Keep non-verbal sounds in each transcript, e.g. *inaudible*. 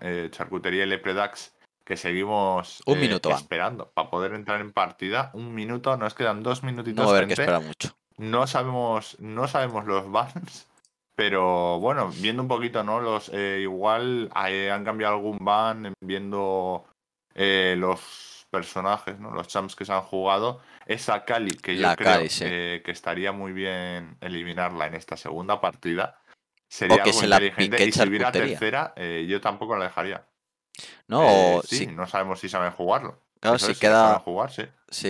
Eh, Charcutería y Lepredax, que seguimos eh, esperando para poder entrar en partida. Un minuto, nos quedan dos minutitos. No, sabemos, no sabemos los *laughs* bans, pero bueno, viendo un poquito, ¿no? Los eh, igual han cambiado algún ban, viendo los personajes, Los champs que se han jugado. Esa kali que yo creo que estaría muy bien eliminarla en esta segunda partida y si tercera, eh, yo tampoco la dejaría. No, eh, sí, no sabemos si saben jugarlo. Claro, si queda,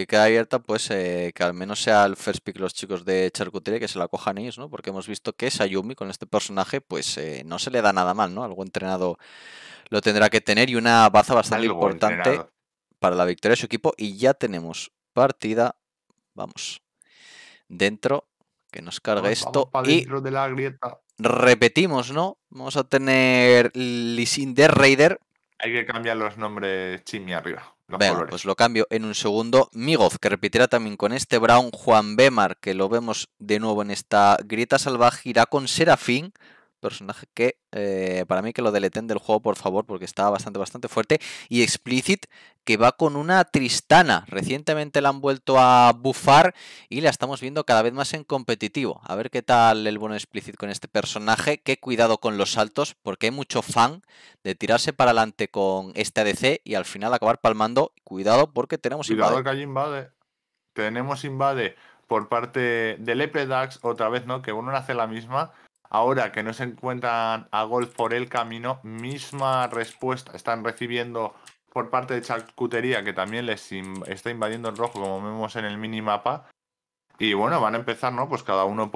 queda abierta, pues eh, que al menos sea el first pick los chicos de charcutería que se la cojan ellos, ¿no? Porque hemos visto que Sayumi con este personaje, pues no se le da nada mal, ¿no? Algo entrenado lo tendrá que tener y una baza bastante importante para la victoria de su equipo. Y ya tenemos partida, vamos, dentro, que nos cargue esto. Vamos y de la grieta repetimos, ¿no? Vamos a tener Lisin de Raider. Hay que cambiar los nombres Chimmy arriba. pues lo cambio en un segundo. Migov, que repetirá también con este Brown. Juan Bemar, que lo vemos de nuevo en esta grieta salvaje, irá con Serafín personaje que eh, para mí que lo deleten del juego, por favor, porque está bastante, bastante fuerte. Y Explicit, que va con una Tristana. Recientemente la han vuelto a bufar y la estamos viendo cada vez más en competitivo. A ver qué tal el bueno Explicit con este personaje. Qué cuidado con los saltos, porque hay mucho fan de tirarse para adelante con este ADC y al final acabar palmando. Cuidado, porque tenemos cuidado invade. invade. Tenemos invade por parte de Lepredax, otra vez, ¿no? Que uno hace la misma Ahora que no se encuentran a golf por el camino, misma respuesta están recibiendo por parte de Charcutería, que también les está invadiendo el rojo, como vemos en el minimapa. Y bueno, van a empezar, ¿no? Pues cada uno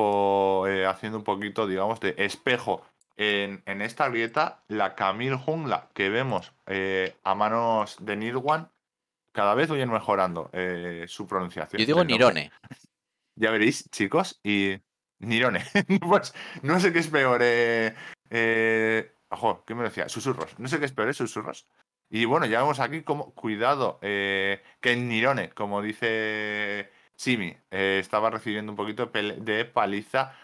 eh, haciendo un poquito, digamos, de espejo. En, esta grieta, la Camil Jungla que vemos eh, a manos de Nirwan, cada vez voy mejorando eh, su pronunciación. Yo digo Nirone. Ya veréis, chicos, y Nirone. *laughs* pues no sé qué es peor. Eh, eh, ojo, ¿qué me decía? Susurros. No sé qué es peor, ¿eh? Susurros. Y bueno, ya vemos aquí como, cuidado, que en Nirone, como dice Simi, estaba recibiendo un poquito de paliza,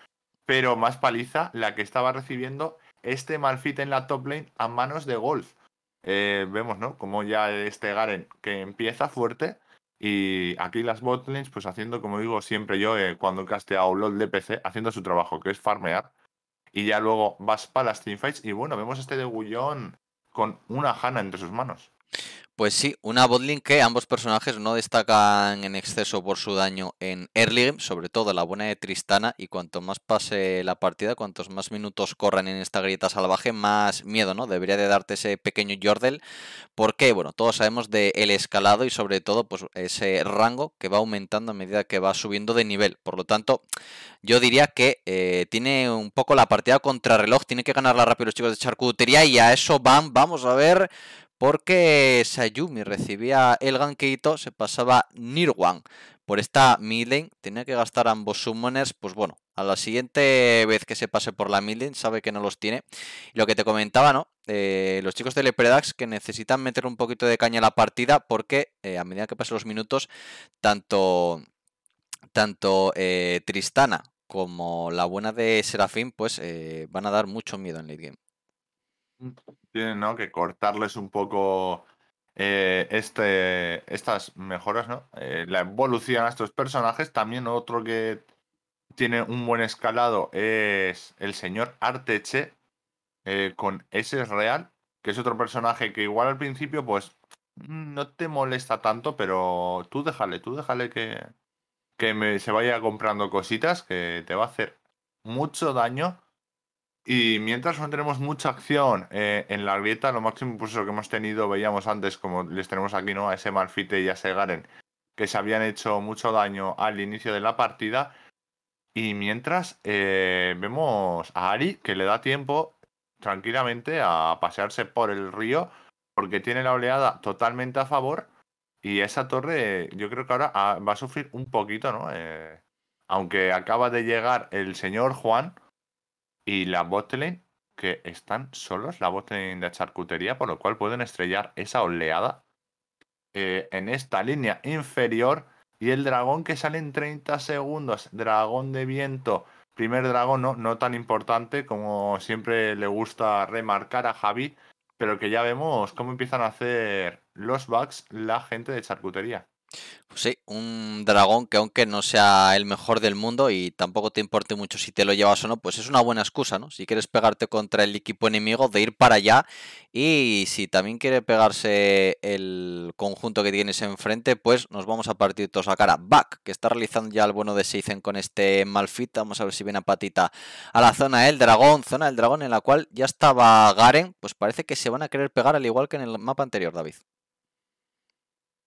pero más paliza la que estaba recibiendo este Malfit en la top lane a manos de Golf. vemos, ¿no? Como ya este Garen que empieza fuerte, y aquí las botlings, pues haciendo, como digo siempre yo, eh, cuando castea un LOL de PC, haciendo su trabajo, que es farmear. Y ya luego vas para las teamfights y bueno, vemos este degullón con una Hanna entre sus manos. Pues sí, una botlane que ambos personajes no destacan en exceso por su daño en early game, sobre todo la buena de Tristana, y cuanto más pase la partida, cuantos más minutos corran en esta grieta salvaje, más miedo, ¿no? Debería de darte ese pequeño Jordel, porque, bueno, todos sabemos del escalado y sobre todo, pues ese rango que va aumentando a medida que va subiendo de nivel. Por lo tanto, yo diría que eh, tiene un poco la partida contra reloj, tiene que ganarla rápido los chicos de charcutería y a eso van, vamos a ver porque Sayumi recibía el ganquito, se pasaba Nirwan. Por esta midlane tenía que gastar ambos summoners, pues bueno, a la siguiente vez que se pase por la midlane sabe que no los tiene. lo que te comentaba, ¿no? Eh, los chicos de Lepredax que necesitan meter un poquito de caña a la partida porque eh, a medida que pasen los minutos, tanto, tanto eh, Tristana como la buena de Serafín, pues van a dar mucho miedo en late game. Mm, Tienen, Que cortarles un poco eh, este, estas mejoras, ¿no? Eh, la evolución a estos personajes. También otro que tiene un buen escalado es el señor Arteche eh, con ese real, que es otro personaje que igual al principio pues no te molesta tanto, pero tú déjale, tú déjale que, que se vaya comprando cositas que te va a hacer mucho daño y mientras no tenemos mucha acción eh, en la grieta, lo máximo impulso que hemos tenido, veíamos antes, como les tenemos aquí, ¿no? A ese Malfite y a ese Garen, que se habían hecho mucho daño al inicio de la partida. Y mientras eh, vemos a Ari, que le da tiempo tranquilamente a pasearse por el río, porque tiene la oleada totalmente a favor. Y esa torre, yo creo que ahora ah, va a sufrir un poquito, ¿no? Eh, aunque acaba de llegar el señor Juan y la botlane que están solos, la botlane de charcutería, por lo cual pueden estrellar esa oleada eh, en esta línea inferior. Y el dragón que sale en 30 segundos, dragón de viento, primer dragón no, no tan importante como siempre le gusta remarcar a Javi, pero que ya vemos cómo empiezan a hacer los bugs la gente de charcutería. Pues sí, un dragón que aunque no sea el mejor del mundo y tampoco te importe mucho si te lo llevas o no, pues es una buena excusa, ¿no? Si quieres pegarte contra el equipo enemigo, de ir para allá y si también quiere pegarse el conjunto que tienes enfrente, pues nos vamos a partir todos a cara. Back, que está realizando ya el bueno de Seizen con este Malfit, vamos a ver si viene a patita a la zona del dragón, zona del dragón en la cual ya estaba Garen, pues parece que se van a querer pegar al igual que en el mapa anterior, David.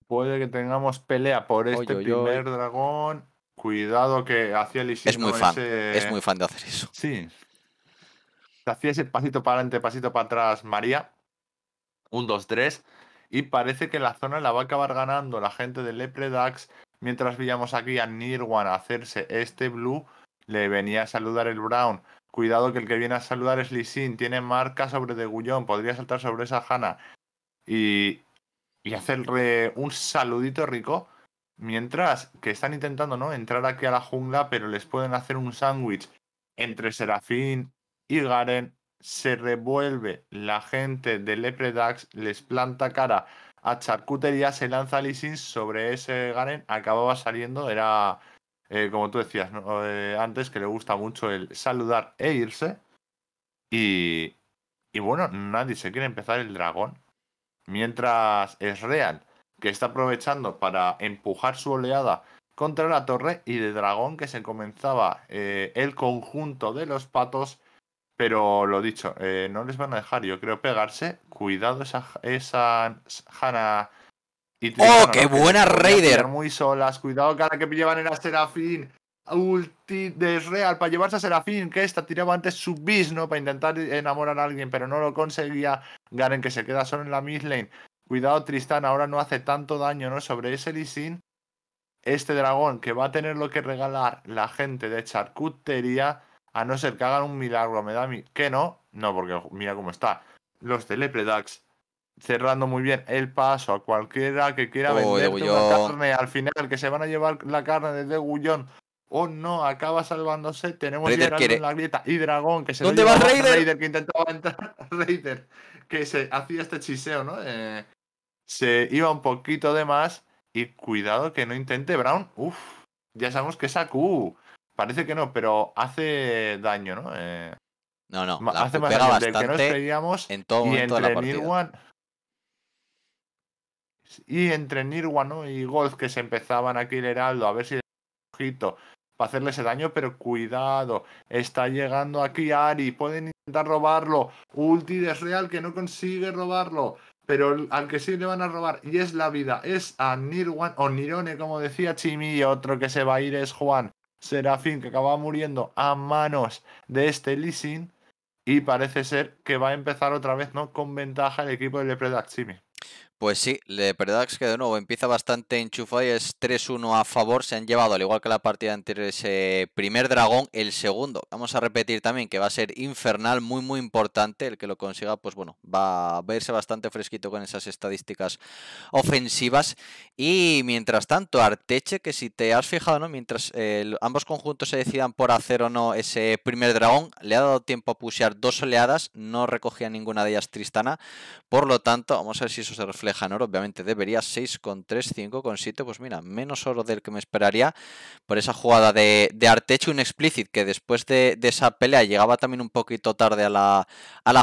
Puede que tengamos pelea por este primer dragón. Cuidado que hacía el Es muy fan. Es muy fan de hacer eso. Sí. Hacía ese pasito para adelante, pasito para atrás, María. Un, dos, tres. Y parece que la zona la va a acabar ganando la gente de Lepredax. Mientras veíamos aquí a Nirwan hacerse este blue, le venía a saludar el Brown. Cuidado que el que viene a saludar es Sin. tiene marca sobre Degullón, podría saltar sobre esa Hanna. Y y hacerle un saludito rico. Mientras que están intentando ¿no? entrar aquí a la jungla, pero les pueden hacer un sándwich entre Serafín y Garen. Se revuelve la gente de Lepredax, les planta cara a Charcutería, se lanza Lisin sobre ese Garen, acababa saliendo, era eh, como tú decías eh, antes, que le gusta mucho el saludar e irse. Y, y bueno, nadie se quiere empezar el dragón. Mientras es Real, que está aprovechando para empujar su oleada contra la torre y de dragón que se comenzaba eh, el conjunto de los patos. Pero lo dicho, eh, no les van a dejar, yo creo, pegarse. Cuidado esa, esa Hannah. Y ¡Oh, qué buena Raider! Muy solas, cuidado cara que llevan en a Serafín ulti de Real para llevarse a Serafín, que esta tiraba antes su bis, ¿no? Para intentar enamorar a alguien, pero no lo conseguía. Garen que se queda solo en la mid lane. Cuidado, Tristán ahora no hace tanto daño, ¿no? Sobre ese Lisin. Este dragón que va a tener lo que regalar la gente de charcutería, a no ser que hagan un milagro, me da mi. ¿Que no? No, porque mira cómo está. Los LepreDax cerrando muy bien el paso a cualquiera que quiera vender carne al final que se van a llevar la carne de Degullón. Oh no, acaba salvándose. Tenemos Raider quiere... en la grieta. Y Dragón, que se ¿Dónde va Raider? Raider? que intentaba entrar. *laughs* Raider, que se hacía este chiseo, ¿no? Eh, se iba un poquito de más. Y cuidado que no intente Brown. Uf, ya sabemos que es Q. Parece que no, pero hace daño, ¿no? Eh, no, no. hace más daño que nos esperíamos. En todo y momento entre Nirwan... Y entre Nirwan ¿no? y Golf, que se empezaban aquí el heraldo, a ver si para hacerle ese daño, pero cuidado, está llegando aquí Ari, pueden intentar robarlo, ulti es Real que no consigue robarlo, pero al que sí le van a robar, y es la vida, es a Nirwan, o Nirone, como decía Chimi, y otro que se va a ir es Juan, Serafín, que acaba muriendo a manos de este Lisin, y parece ser que va a empezar otra vez, ¿no? Con ventaja el equipo de Lepreda Chimi. Pues sí, le Perdax que de nuevo empieza bastante enchufado y es 3-1 a favor. Se han llevado, al igual que la partida anterior, ese primer dragón, el segundo. Vamos a repetir también que va a ser infernal, muy muy importante. El que lo consiga, pues bueno, va, a verse bastante fresquito con esas estadísticas ofensivas. Y mientras tanto, Arteche, que si te has fijado, ¿no? Mientras eh, ambos conjuntos se decidan por hacer o no ese primer dragón, le ha dado tiempo a pusear dos oleadas. No recogía ninguna de ellas Tristana. Por lo tanto, vamos a ver si eso se refleja Janor obviamente debería 6,3, 5,7, pues mira, menos oro del que me esperaría por esa jugada de, de Artecho un que después de, esa pelea llegaba también un poquito tarde a la,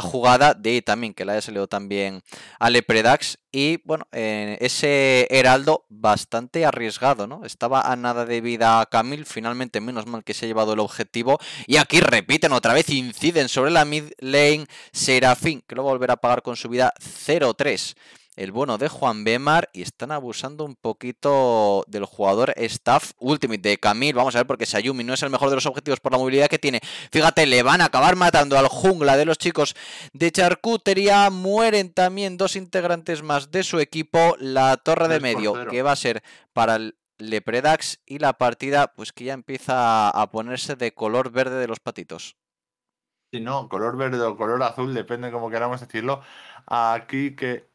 jugada, de ahí también que la haya salido también a Lepredax y bueno, eh, ese Heraldo bastante arriesgado, ¿no? Estaba a nada de vida a Camil, finalmente menos mal que se ha llevado el objetivo y aquí repiten otra vez, inciden sobre la mid lane Serafín, que lo volverá a pagar con su vida 0-3 el bono de Juan Bemar y están abusando un poquito del jugador staff ultimate de Camil. Vamos a ver porque Sayumi no es el mejor de los objetivos por la movilidad que tiene. Fíjate, le van a acabar matando al jungla de los chicos de charcutería. Mueren también dos integrantes más de su equipo. La torre de medio que va a ser para el Lepredax y la partida pues que ya empieza a ponerse de color verde de los patitos. Sí, no, color verde o color azul, depende como queramos decirlo. Aquí que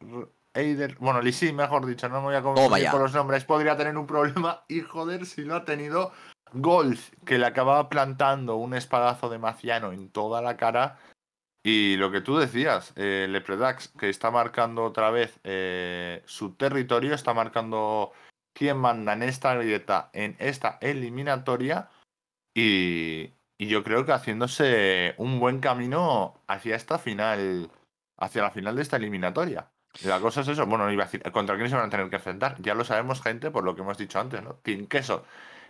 Eider, bueno, Lisi, mejor dicho, no me voy a confundir con los nombres, podría tener un problema y joder si no ha tenido Golf, que le acababa plantando un espadazo de Maciano en toda la cara. Y lo que tú decías, eh, Lepredax, que está marcando otra vez eh, su territorio, está marcando quién manda en esta grieta, en esta eliminatoria. y yo creo que haciéndose un buen camino hacia esta final, hacia la final de esta eliminatoria. La cosa es eso. Bueno, iba a decir, ¿contra quién se van a tener que enfrentar? Ya lo sabemos, gente, por lo que hemos dicho antes, ¿no? tinqueso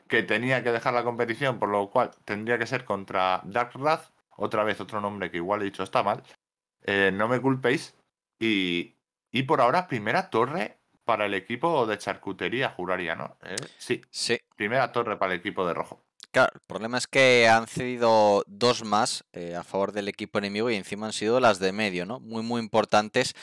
que tenía que dejar la competición, por lo cual tendría que ser contra Dark Wrath, otra vez otro nombre que igual he dicho está mal. Eh, no me culpéis. Y, y por ahora, primera torre para el equipo de charcutería, juraría, ¿no? Eh, sí. Sí. Primera torre para el equipo de rojo. Claro, el problema es que han cedido dos más eh, a favor del equipo enemigo y encima han sido las de medio, ¿no? Muy, muy importantes.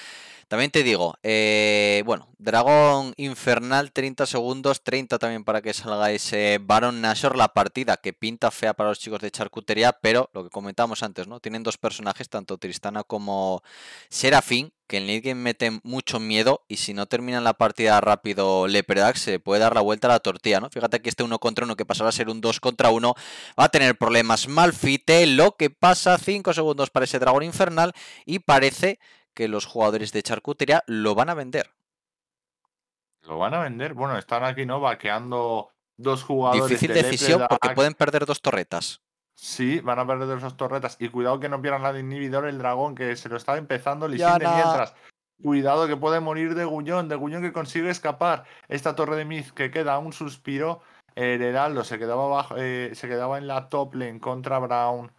También te digo, eh, bueno, Dragón Infernal, 30 segundos, 30 también para que salga ese Baron Nashor, la partida que pinta fea para los chicos de charcutería, pero lo que comentamos antes, ¿no? Tienen dos personajes, tanto Tristana como Serafín, que en late mete mucho miedo y si no terminan la partida rápido leperdax se puede dar la vuelta a la tortilla, ¿no? Fíjate que este 1 contra uno que pasará a ser un 2 contra 1 va a tener problemas Malfite, lo que pasa 5 segundos para ese dragón infernal y parece que los jugadores de charcutería lo van a vender. ¿Lo van a vender? Bueno, están aquí, ¿no? Vaqueando dos jugadores. Difícil decisión porque pueden perder dos torretas. Sí, van a perder esas torretas. Y cuidado que no pierdan la de inhibidor el dragón, que se lo está empezando Lisín mientras. Cuidado que puede morir de Gullón, de Gullón que consigue escapar. Esta torre de Miz que queda un suspiro. El Heraldo se quedaba, eh, se quedaba en la top lane contra Brown.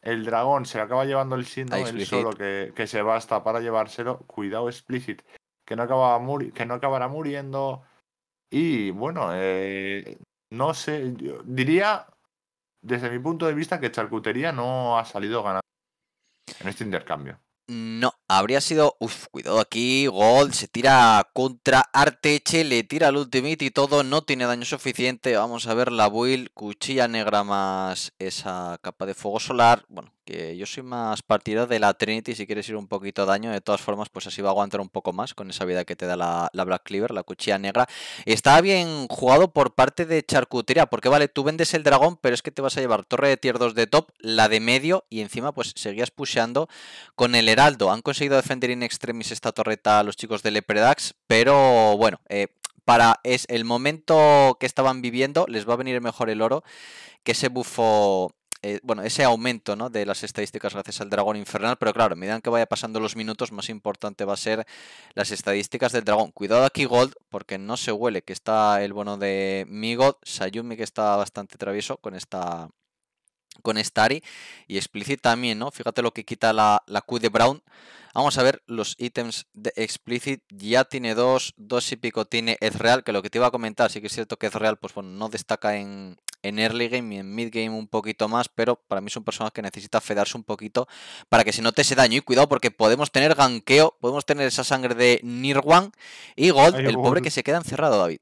El dragón se acaba llevando el síndrome solo que, que, se basta para llevárselo. Cuidado, explicit. Que no, que no acabará muriendo. Y bueno, eh, no sé. diría desde mi punto de vista, que Charcutería no ha salido ganando en este intercambio. No, habría sido, uff, cuidado aquí, Gold. se tira contra Arteche, le tira al ultimate y todo, no tiene daño suficiente, vamos a ver la build, cuchilla negra más esa capa de fuego solar, bueno, que yo soy más partido de la Trinity si quieres ir un poquito daño, de todas formas pues así va a aguantar un poco más con esa vida que te da la, Black Cleaver, la cuchilla negra, está bien jugado por parte de charcutería, porque vale, tú vendes el dragón, pero es que te vas a llevar torre de tier 2 de top, la de medio y encima pues seguías pusheando con el heraldo, han conseguido conseguido defender in extremis esta torreta a los chicos de Lepredax, pero bueno, eh, para es el momento que estaban viviendo, les va a venir mejor el oro que ese bufo eh, bueno, ese aumento ¿no? de las estadísticas gracias al dragón infernal, pero claro, a medida que vaya pasando los minutos, más importante va a ser las estadísticas del dragón. Cuidado aquí Gold, porque no se huele que está el bono de migod Sayumi que está bastante travieso con esta con Starry y Explicit también, ¿no? Fíjate lo que quita la, la, Q de Brown. Vamos a ver los ítems de Explicit. Ya tiene dos, dos y pico tiene real que lo que te iba a comentar, sí que es cierto que Ezreal, pues bueno, no destaca en, early game y en mid game un poquito más, pero para mí es un personaje que necesita fedarse un poquito para que se note ese daño. Y cuidado porque podemos tener ganqueo, podemos tener esa sangre de Nirwan y Gold, el pobre que se queda encerrado, David.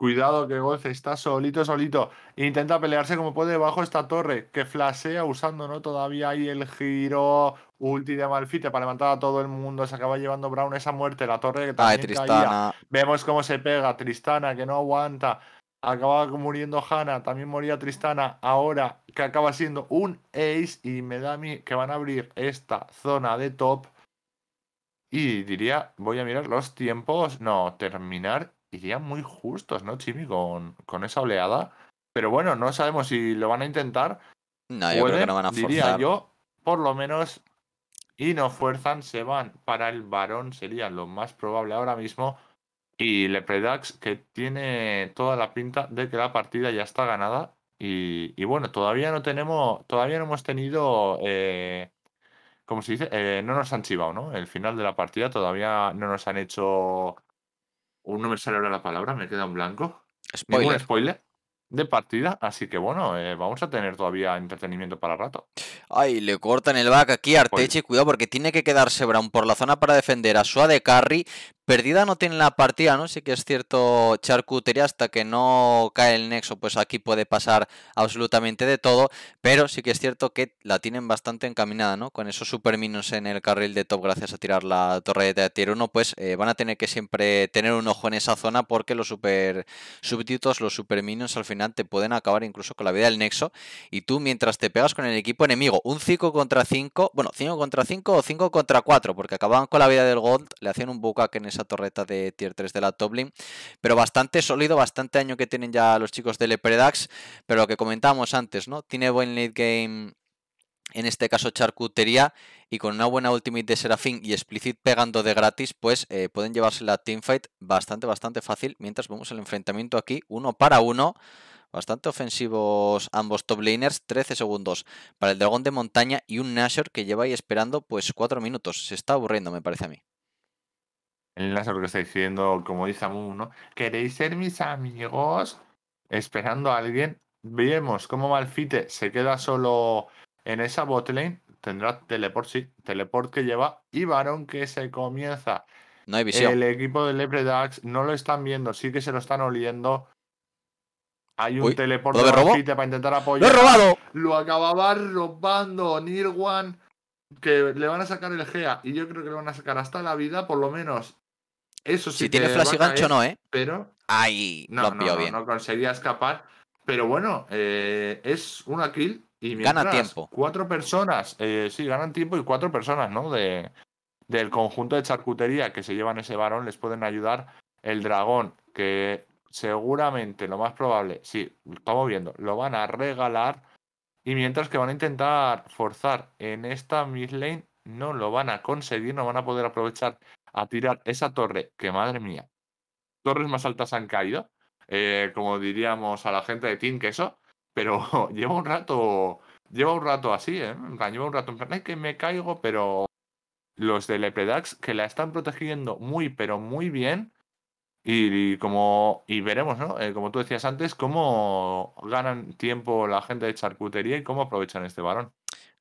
Cuidado que Golce está solito, solito. Intenta pelearse como puede bajo esta torre que flasea usando, ¿no? Todavía hay el giro ulti de Malfite para levantar a todo el mundo. Se acaba llevando Brown esa muerte. La torre que ah, también Tristana. Caía. Vemos cómo se pega. Tristana que no aguanta. Acaba muriendo Hanna. También moría Tristana. Ahora que acaba siendo un ace. Y me da a mí que van a abrir esta zona de top. Y diría, voy a mirar los tiempos. No, terminar irían muy justos, ¿no, Chimi? Con, con esa oleada. Pero bueno, no sabemos si lo van a intentar. No, yo creo que no van a forzar. Diría yo, por lo menos, y no fuerzan, se van para el varón, sería lo más probable ahora mismo. Y Lepredax, que tiene toda la pinta de que la partida ya está ganada. Y, bueno, todavía no tenemos, todavía no hemos tenido, eh, ¿cómo se dice? Eh, no nos han chivado, ¿no? El final de la partida todavía no nos han hecho uno me sale ahora la palabra, me queda un blanco. Ningún spoiler de partida, así que bueno, eh, vamos a tener todavía entretenimiento para rato. Ay, le cortan el back aquí a Arteche, cuidado porque tiene que quedarse Brown por la zona para defender a Sua de Carry, Perdida no tiene la partida, ¿no? Sí que es cierto, charcutería, hasta que no cae el nexo, pues aquí puede pasar absolutamente de todo, pero sí que es cierto que la tienen bastante encaminada, ¿no? Con esos super minions en el carril de top, gracias a tirar la torreta de tier 1, pues eh, van a tener que siempre tener un ojo en esa zona porque los super súbditos, los super minions al final te pueden acabar incluso con la vida del nexo y tú mientras te pegas con el equipo enemigo, un 5 contra 5, bueno, 5 contra 5 o 5 contra 4, porque acababan con la vida del gold, le hacían un bucaque en ese esa torreta de tier 3 de la Toblin. Pero bastante sólido, bastante año que tienen ya los chicos de Lepredax. Pero lo que comentábamos antes, ¿no? Tiene buen late game en este caso charcutería, y con una buena ultimate de Serafín y Explicit pegando de gratis, pues eh, pueden llevarse la teamfight bastante, bastante fácil. Mientras vemos el enfrentamiento aquí, uno para uno. Bastante ofensivos ambos top laners, 13 segundos para el dragón de montaña y un Nashor que lleva ahí esperando pues 4 minutos. Se está aburriendo me parece a mí enlace a lo que está diciendo, como dice Amun, ¿no? ¿Queréis ser mis amigos? Esperando a alguien. Vemos cómo Malfite se queda solo en esa botlane. Tendrá teleport, sí, teleport que lleva. Y varón que se comienza. No hay visión. El equipo de Lepredax no lo están viendo, sí que se lo están oliendo. Hay un teleporte teleport de Malfite para intentar apoyar. ¡Lo he robado! Lo acababa robando Nirwan que le van a sacar el GEA y yo creo que le van a sacar hasta la vida, por lo menos eso sí. Si tiene flash y gancho, no, ¿eh? Pero. Ahí no, no, No conseguía escapar. Pero bueno, eh, es una kill y Gana tiempo. Cuatro personas, eh, sí, ganan tiempo y cuatro personas, ¿no? De, del conjunto de charcutería que se llevan ese varón les pueden ayudar el dragón, que seguramente lo más probable, sí, estamos viendo, lo van a regalar. Y mientras que van a intentar forzar en esta mid lane, no lo van a conseguir, no van a poder aprovechar a tirar esa torre, que madre mía, torres más altas han caído, eh, como diríamos a la gente de Team Queso, pero *laughs* lleva un rato, lleva un rato así, ¿eh? lleva un rato en plan, que me caigo, pero los de Lepredax que la están protegiendo muy, pero muy bien. Y, como y veremos, ¿no? Eh, como tú decías antes, cómo ganan tiempo la gente de charcutería y cómo aprovechan este varón.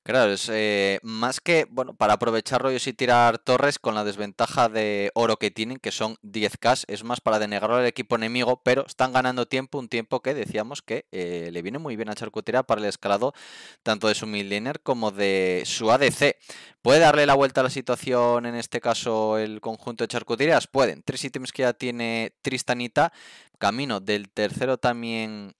Claro, es eh, más que, bueno, para aprovechar rollos y tirar torres con la desventaja de oro que tienen, que son 10k, es más para denegarlo al equipo enemigo, pero están ganando tiempo, un tiempo que decíamos que eh, le viene muy bien a Charcutera para el escalado tanto de su midlaner como de su ADC. ¿Puede darle la vuelta a la situación en este caso el conjunto de Charcuterías? Pueden. Tres ítems que ya tiene Tristanita, camino del tercero también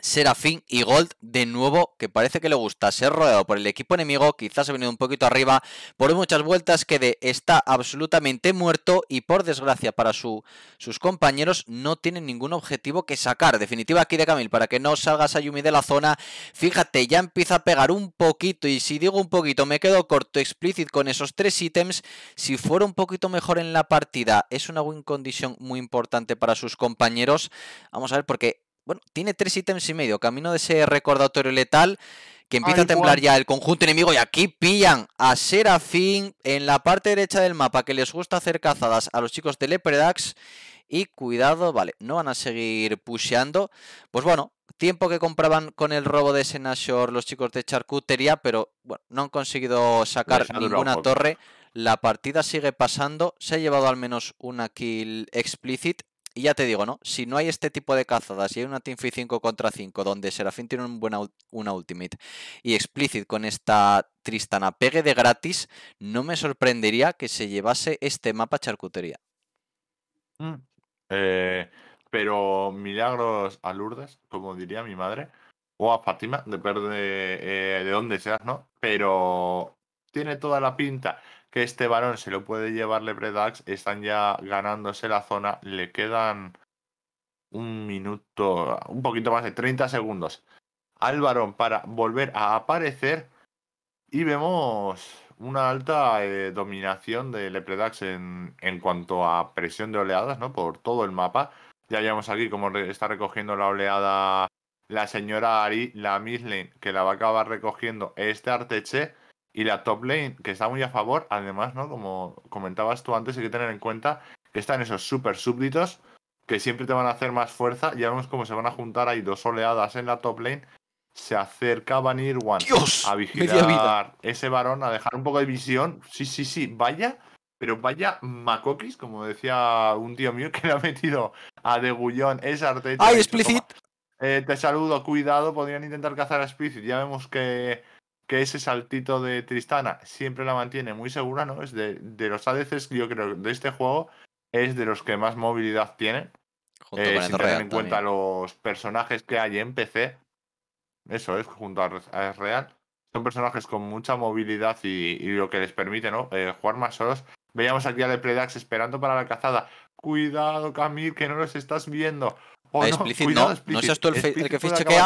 Serafín y Gold de nuevo, que parece que le gusta ser rodeado por el equipo enemigo, quizás ha venido un poquito arriba por muchas vueltas, que de está absolutamente muerto y por desgracia para sus compañeros no tienen ningún objetivo que sacar. Definitiva aquí de Camil, para que no salgas Sayumi de la zona, fíjate, ya empieza a pegar un poquito y si digo un poquito me quedo corto, explícito con esos tres ítems, si fuera un poquito mejor en la partida, es una win condition muy importante para sus compañeros. Vamos a ver porque bueno, tiene tres ítems y medio. Camino de ese recordatorio letal que empieza a temblar ya el conjunto enemigo y aquí pillan a Serafín en la parte derecha del mapa que les gusta hacer cazadas a los chicos de Lepredax y cuidado, vale, no van a seguir pusheando. Pues bueno, tiempo que compraban con el robo de Senashore los chicos de Charcutería, pero bueno, no han conseguido sacar ninguna torre. La partida sigue pasando, se ha llevado al menos una kill explícit y ya te digo, ¿no? Si no hay este tipo de cazadas y hay una Teamfight 5 contra 5 donde Serafín tiene un una Ultimate y Explicit con esta Tristana pegue de gratis, no me sorprendería que se llevase este mapa charcutería. Mm. Eh, pero milagros a Lourdes, como diría mi madre, o a Fátima, depende de, eh, donde de dónde seas, ¿no? Pero tiene toda la pinta que este varón se lo puede llevar Lepredax. Están ya ganándose la zona. Le quedan un minuto, un poquito más de 30 segundos al varón para volver a aparecer. Y vemos una alta eh, dominación de Lepredax en, en cuanto a presión de oleadas, ¿no? Por todo el mapa. Ya vemos aquí cómo está recogiendo la oleada la señora Ari, la Midlane que la va a acabar recogiendo este Arteche y la top lane, que está muy a favor, además, ¿no? Como comentabas tú antes, hay que tener en cuenta que están esos super súbditos que siempre te van a hacer más fuerza. Ya vemos cómo se van a juntar ahí dos oleadas en la top lane. Se acerca Vanir One a vigilar ese varón, a dejar un poco de visión. Sí, sí, sí, vaya, pero vaya Macoquis, como decía un tío mío que le ha metido a Degullón esa arte ¡Ay, Explicit! Eh, te saludo, cuidado, podrían intentar cazar a Explicit. Ya vemos que que ese saltito de Tristana siempre la mantiene muy segura, ¿no? Es de, de los ADCs, yo creo, de este juego, es de los que más movilidad tienen. eh, sin tener en cuenta los personajes que hay en PC. Eso es, junto a Real. Son personajes con mucha movilidad y, lo que les permite, ¿no? Eh, jugar más solos. Veíamos aquí a Depredax esperando para la cazada. Cuidado, Camil, que no los estás viendo. Oh, no, no, no, seas tú el, el que ficha que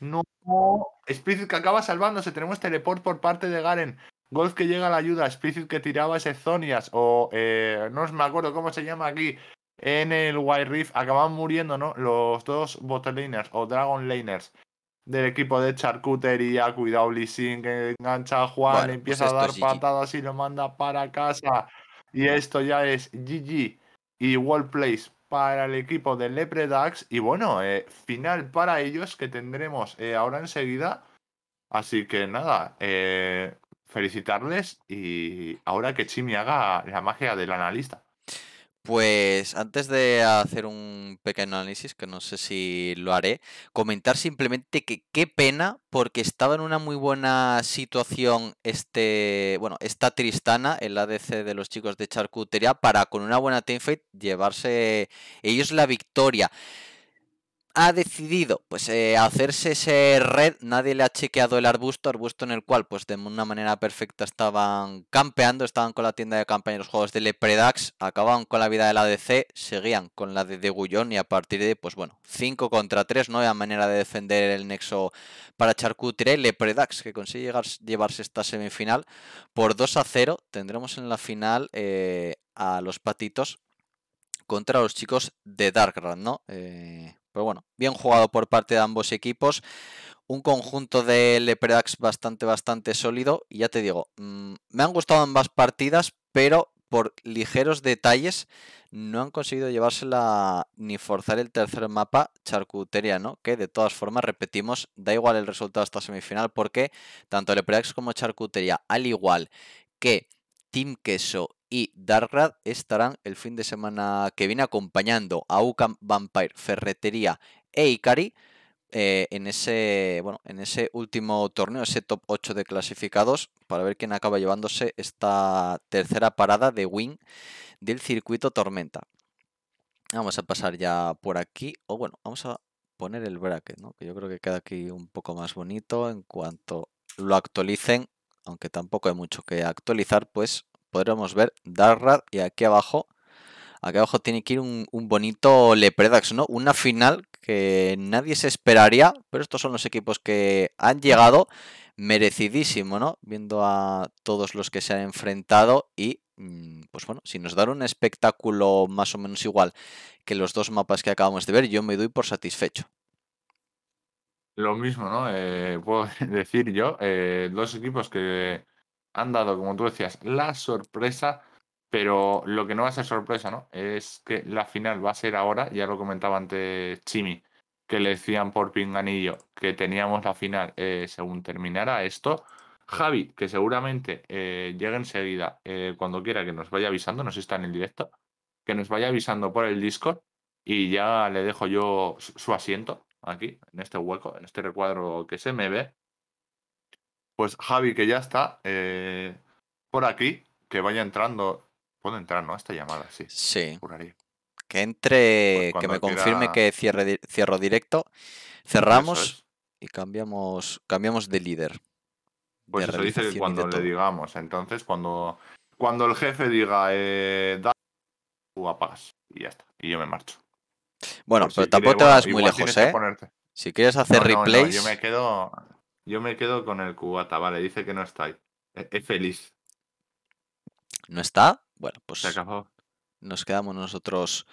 no. Explicit que acaba salvándose. Tenemos teleport por parte de Garen. Golf que llega a la ayuda. Explicit que tiraba ese Zonias. O eh, no me acuerdo cómo se llama aquí. En el White Rift acaban muriendo, ¿no? Los dos Boteliners o Dragon Laners del equipo de charcutería y cuidado que engancha a Juan, pues empieza a dar patadas y lo manda para casa. Y esto ya es GG y World Place para el equipo de Lepredax. Y bueno, eh, final para ellos que tendremos eh, ahora enseguida. Así que nada, eh, felicitarles y ahora que Chimi haga la magia del analista. Pues antes de hacer un pequeño análisis, que no sé si lo haré, comentar simplemente que qué pena, porque estaba en una muy buena situación este, bueno, esta Tristana, el ADC de los chicos de charcutería, para con una buena teamfight llevarse ellos la victoria ha decidido pues eh, hacerse ese red, nadie le ha chequeado el arbusto, arbusto en el cual pues de una manera perfecta estaban campeando, estaban con la tienda de campaña los juegos de Lepredax, acababan con la vida del ADC, seguían con la de Degullón y a partir de pues bueno, 5 contra 3, no había manera de defender el nexo para Charcutre, Lepredax que consigue llevarse esta semifinal por 2 a 0, tendremos en la final eh, a los patitos contra los chicos de Darkran, ¿no? Eh, pero bueno, bien jugado por parte de ambos equipos. Un conjunto de Lepredax bastante, bastante sólido. Y ya te digo, mm, me han gustado ambas partidas, pero por ligeros detalles no han conseguido llevársela ni forzar el tercer mapa ¿no? que de todas formas, repetimos, da igual el resultado esta semifinal, porque tanto Lepredax como Charcutería, al igual que Team Queso y Darkrad estarán el fin de semana que viene acompañando a Ucam Vampire, Ferretería e Ikari. Eh, en, ese, bueno, en ese último torneo, ese top 8 de clasificados, para ver quién acaba llevándose esta tercera parada de win del circuito Tormenta. Vamos a pasar ya por aquí, o bueno, vamos a poner el bracket, que yo creo que queda aquí un poco más bonito en cuanto lo actualicen, aunque tampoco hay mucho que actualizar, pues podremos ver Darrad y aquí abajo, aquí abajo tiene que ir un, bonito Lepredax, ¿no? Una final que nadie se esperaría, pero estos son los equipos que han llegado merecidísimo, ¿no? Viendo a todos los que se han enfrentado y mm, pues bueno, si nos dan un espectáculo más o menos igual que los dos mapas que acabamos de ver, yo me doy por satisfecho. Lo mismo, ¿no? Eh, puedo *laughs* decir yo, eh, dos equipos que han dado, como tú decías, la sorpresa, pero lo que no va a ser sorpresa, ¿no? Es que la final va a ser ahora, ya lo comentaba antes Chimi, que le decían por pinganillo que teníamos la final eh, según terminara esto. Javi, que seguramente eh, llegue enseguida eh, cuando quiera que nos vaya avisando, no sé si está en el directo, que nos vaya avisando por el Discord y ya le dejo yo su asiento aquí, en este hueco, en este recuadro que se me ve, pues Javi, que ya está eh, por aquí, que vaya entrando. Puede entrar, ¿no? Esta llamada, sí. Sí. Que entre, pues que me confirme que cierre, cierro directo. Cerramos y cambiamos, cambiamos de líder. Pues dice cuando le digamos. Entonces, cuando, cuando el jefe diga, eh, da, tú apagas. Y ya está. Y yo me marcho. Bueno, pues pero tampoco te vas muy lejos, ¿eh? Si quieres hacer replay replays. yo me quedo. Yo me quedo con el cubata, vale, dice que no está ahí. E-, es feliz. ¿No está? Bueno, pues. Se acabó. Nos quedamos nosotros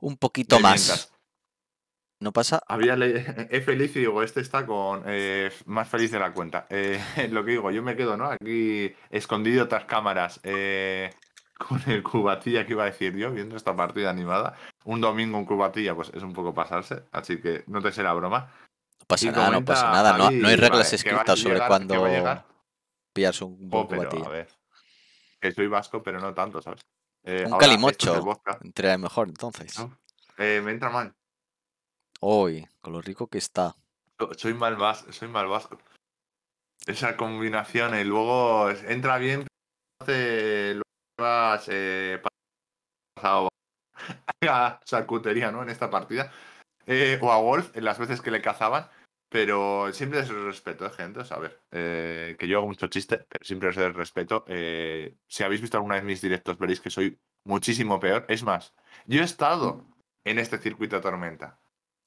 un poquito más. ¿No pasa? Había *laughs* Es feliz y digo, este está con eh, más feliz de la cuenta. *laughs* Eh, lo que digo, yo me quedo, ¿no? Aquí escondido tras cámaras eh, *laughs* con el cubatilla que iba a decir yo, viendo esta partida animada. Un domingo en cubatilla, pues es un poco pasarse, así que no te será broma pasa nada, no pasa nada. No, hay reglas escritas sobre cuando pillas un oh, poco a que soy vasco, pero no tanto, ¿sabes? Eh, un calimocho entre mejor, entonces. Eh, me entra mal. Uy, con lo rico que está. Soy mal, vasco, soy mal vasco. Esa combinación, y luego entra bien, hace eh, *laughs* a charcutería, ¿no? En esta partida. Eh, o a Wolf, en las veces que le cazaban. Pero siempre es el respeto, ¿eh, gente. a ver, eh, que yo hago mucho chiste, pero siempre es el respeto. Eh, si habéis visto alguna vez mis directos, veréis que soy muchísimo peor. Es más, yo he estado en este circuito de tormenta.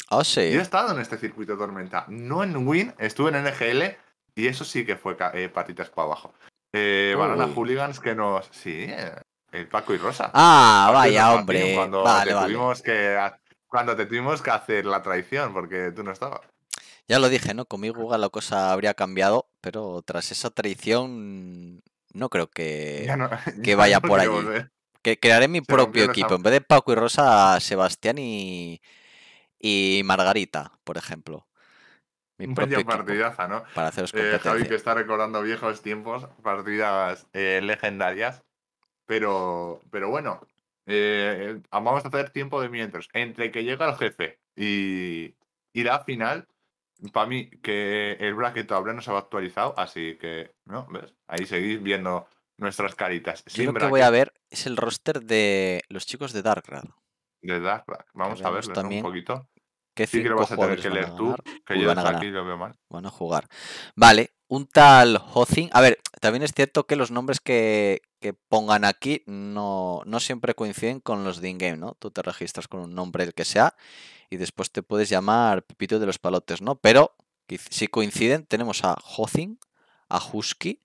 Oh, sí. Yo he estado en este circuito de tormenta. No en Win, estuve en NGL y eso sí que fue patitas para abajo. Eh, Banana Hooligans que nos. Sí, el Paco y Rosa. Ah, vaya, hombre. cuando, Tuvimos que, cuando te tuvimos que hacer la traición porque tú no estabas. Ya lo dije, ¿no? Con Google la cosa habría cambiado, pero tras esa traición no creo que, *laughs* que vaya por ahí. Que crearé mi propio equipo. En vez de Paco y Rosa, Sebastián y, Margarita, por ejemplo. Mi *laughs* propia partidaza, ¿no? Para haceros eh, Javi que está recordando viejos tiempos, partidas eh, legendarias. Pero, pero bueno, eh, vamos a hacer tiempo de mientras. Entre que llega el jefe y, y la final, para mí que el bracket todavía no se ha actualizado, así que, ¿no? ¿Ves? Ahí seguís viendo nuestras caritas. siempre lo que voy a ver es el roster de los chicos de Darkrad. De Darkrad. Vamos a ver un poquito. sí que lo vas a tener que leer tú, que yo aquí lo veo mal. Van a jugar. Vale, un tal Hothing. A ver, también es cierto que los nombres que, que pongan aquí no, siempre coinciden con los de in-game, ¿no? Tú te registras con un nombre el que sea y después te puedes llamar Pipito de los Palotes, ¿no? Pero si coinciden, tenemos a Jocin, a Husky,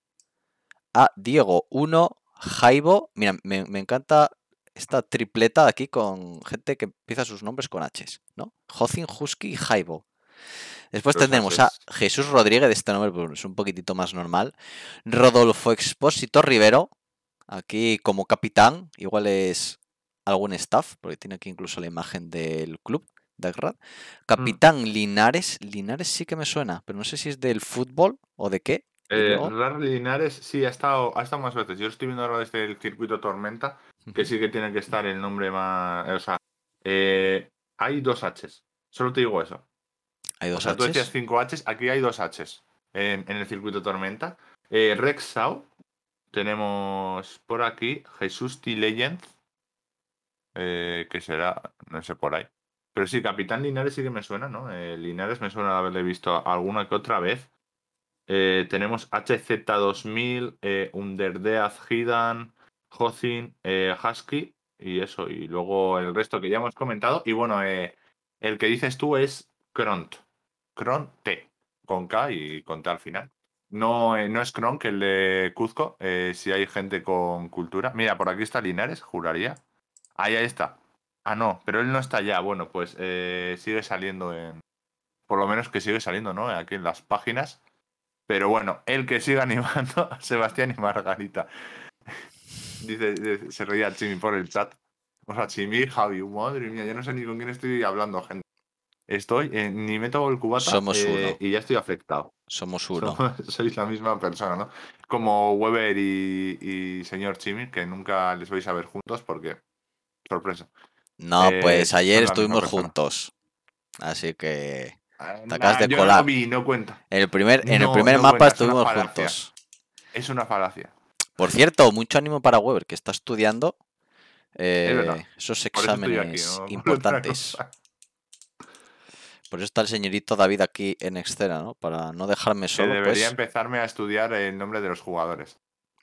a Diego 1, Jaibo. Mira, me, encanta esta tripleta de aquí con gente que empieza sus nombres con H, ¿no? Jocin, Husky y Jaibo. Después tenemos a Jesús Rodríguez, este nombre pues, es un poquitito más normal. Rodolfo Expósito Rivero, Aquí como capitán, igual es algún staff, porque tiene aquí incluso la imagen del club, de mm. Capitán Linares, Linares sí que me suena, pero no sé si es del fútbol o de qué. Eh, Linares sí ha estado, ha más veces. Yo estoy viendo ahora desde el circuito Tormenta, que sí que tiene que estar el nombre más. Eh, o sea, eh, hay dos Hs. Solo te digo eso. Hay dos o sea, Hs. Tú decías cinco Hs, aquí hay dos Hs en, el circuito Tormenta. Eh, Rex tenemos por aquí Jesús T. Legends, eh, que será, no sé por ahí. Pero sí, Capitán Linares sí que me suena, ¿no? Eh, Linares me suena haberle visto alguna que otra vez. Eh, tenemos HZ2000, Underdeath Hidan, Hosin Husky y eso. Y luego el resto que ya hemos comentado. Y bueno, el que dices tú es Kront. Kront T, con K y con T al final. No, eh, no es Kronk el de Cuzco, eh, si hay gente con cultura. Mira, por aquí está Linares, juraría. Ahí, está. Ah, no, pero él no está ya. Bueno, pues eh, sigue saliendo en... Por lo menos que sigue saliendo, ¿no? Aquí en las páginas. Pero bueno, el que sigue *laughs* animando, Sebastián y Margarita. *laughs* Dice, se reía Chimi por el chat. O sea, Chimi, Javi, madre mía, Yo no sé ni con quién estoy hablando, gente. Estoy, en ni me el cubata Somos eh, uno. y ya estoy afectado. Somos *laughs* uno. sois la misma persona, ¿no? Como Weber y, señor Chimir, que nunca les vais a ver juntos porque. Sorpresa. No, eh, pues ayer estuvimos juntos. Así que. Te acabas de colar. Yo no, no cuenta. El primer, en el primer mapa estuvimos juntos. Es una falacia. Por cierto, mucho ánimo para Weber, que está estudiando. Eh, esos exámenes *laughs* importantes. Por eso está el señorito David aquí en escena, ¿no? Para no dejarme solo. debería pues. empezarme a estudiar el nombre de los jugadores.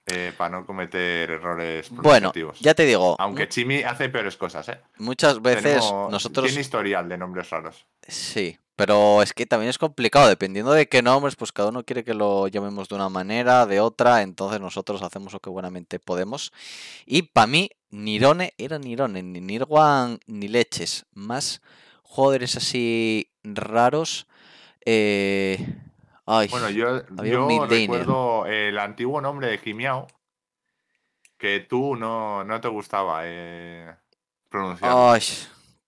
Eh, para no cometer errores Bueno, ya te digo. Aunque Chimi hace peores cosas, ¿eh? Muchas veces nosotros. Tiene historial de nombres raros. Sí, pero es que también es complicado. Dependiendo de qué nombres, pues cada uno quiere que lo llamemos de una manera, de otra. Entonces nosotros hacemos lo que buenamente podemos. Y para mí, Nirone era Nirone, ni Nirwan ni leches. Más Joderes así raros. Eh, ay, bueno, yo, yo recuerdo el antiguo nombre de Kimiao que tú no, no te gustaba eh, pronunciar. Ay,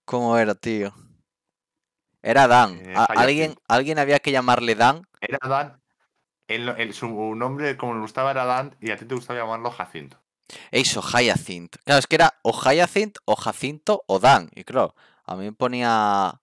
¿cómo era, tío? Era Dan. Eh, alguien, alguien había que llamarle Dan. Era Dan. El, su nombre, como le gustaba, era Dan y a ti te gustaba llamarlo Jacinto. Eso, Hyacinth. Claro, es que era o Hyacinth, o Jacinto, o Dan. Y claro, a mí me ponía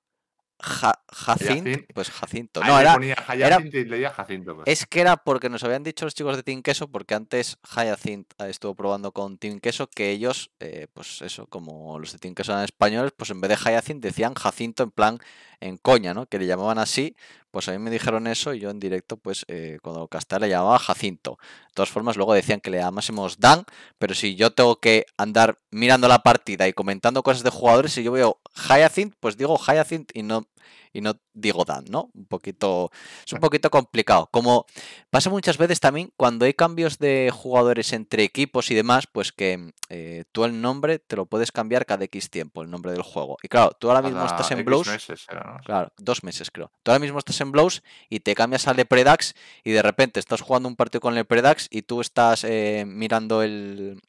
Jacinto, pues Jacinto. No, era, ponía Jacinto y leía Jacinto. Es que era porque nos habían dicho los chicos de Team Queso, porque antes Jacinto estuvo probando con Team Queso, que ellos, eh, pues eso, como los de Team Queso eran españoles, pues en vez de Hayacinth decían Jacinto en plan en coña, ¿no? Que le llamaban así, pues a mí me dijeron eso y yo en directo, pues eh, cuando lo le llamaba Jacinto. De todas formas, luego decían que le llamásemos Dan, pero si yo tengo que andar mirando la partida y comentando cosas de jugadores, si yo veo Hyacinth, pues digo Hyacinth y no y no digo dan, ¿no? Un poquito, es un poquito complicado. Como pasa muchas veces también cuando hay cambios de jugadores entre equipos y demás, pues que eh, tú el nombre te lo puedes cambiar cada X tiempo, el nombre del juego. Y claro, tú ahora mismo estás en blues Blows. Meses, Claro, dos meses creo. Tú ahora mismo estás en blues y te cambias al Lepredax y de repente estás jugando un partido con Lepredax y tú estás eh, mirando el